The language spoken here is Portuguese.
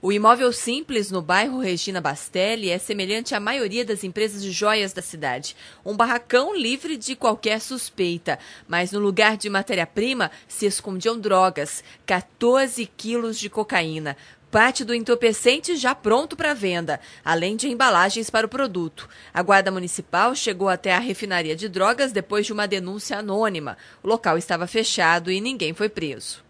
O imóvel simples no bairro Regina Bastelli é semelhante à maioria das empresas de joias da cidade. Um barracão livre de qualquer suspeita. Mas no lugar de matéria-prima se escondiam drogas, 14 quilos de cocaína. Parte do entorpecente já pronto para venda, além de embalagens para o produto. A Guarda Municipal chegou até a refinaria de drogas depois de uma denúncia anônima. O local estava fechado e ninguém foi preso.